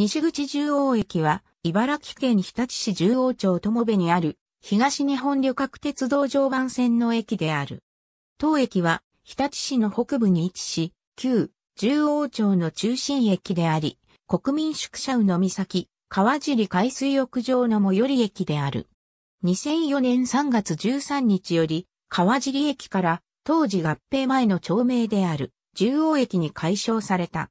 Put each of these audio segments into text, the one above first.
西口中央駅は、茨城県日立市中央町友部にある、東日本旅客鉄道常磐線の駅である。当駅は、日立市の北部に位置し、旧、中央町の中心駅であり、国民宿舎宇野岬、川尻海水浴場の最寄り駅である。2004年3月13日より、川尻駅から、当時合併前の町名である、中央駅に改称された。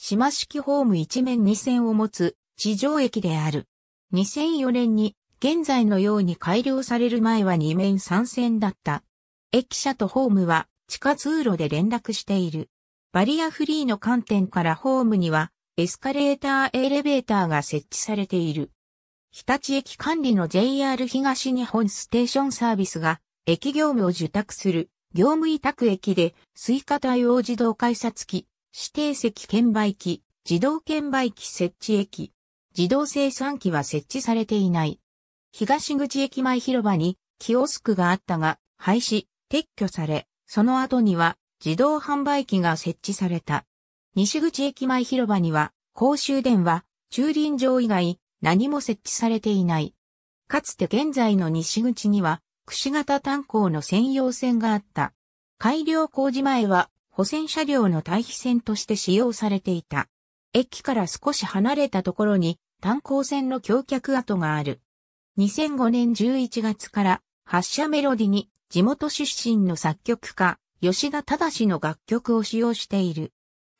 島式ホーム一面二線を持つ地上駅である。2004年に現在のように改良される前は二面三線だった。駅舎とホームは地下通路で連絡している。バリアフリーの観点からホームにはエスカレーターエレベーターが設置されている。日立駅管理の JR 東日本ステーションサービスが駅業務を受託する業務委託駅でスイカ対応自動改札機指定席券売機、自動券売機設置駅、自動生産機は設置されていない。東口駅前広場にキオスクがあったが、廃止、撤去され、その後には自動販売機が設置された。西口駅前広場には公衆電話、駐輪場以外何も設置されていない。かつて現在の西口には、串形炭鉱の専用線があった。改良工事前は補線車両の対比線として使用されていた。駅から少し離れたところに炭鉱線の橋脚跡がある。2005年11月から発車メロディに地元出身の作曲家、吉田正の楽曲を使用している。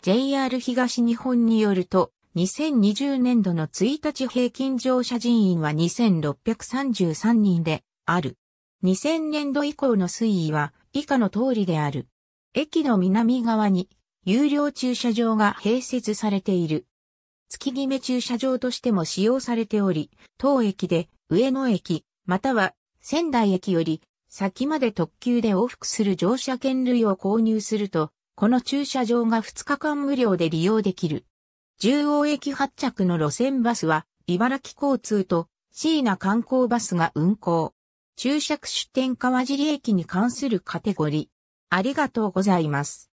JR 東日本によると、2020年度の1日平均乗車人員は2633人である。2000年度以降の推移は以下の通りである。駅の南側に有料駐車場が併設されている。月決め駐車場としても使用されており、当駅で上野駅、または仙台駅より先まで特急で往復する乗車券類を購入すると、この駐車場が2日間無料で利用できる。中央駅発着の路線バスは、茨城交通と椎名観光バスが運行。注釈出店川尻駅に関するカテゴリー。ありがとうございます。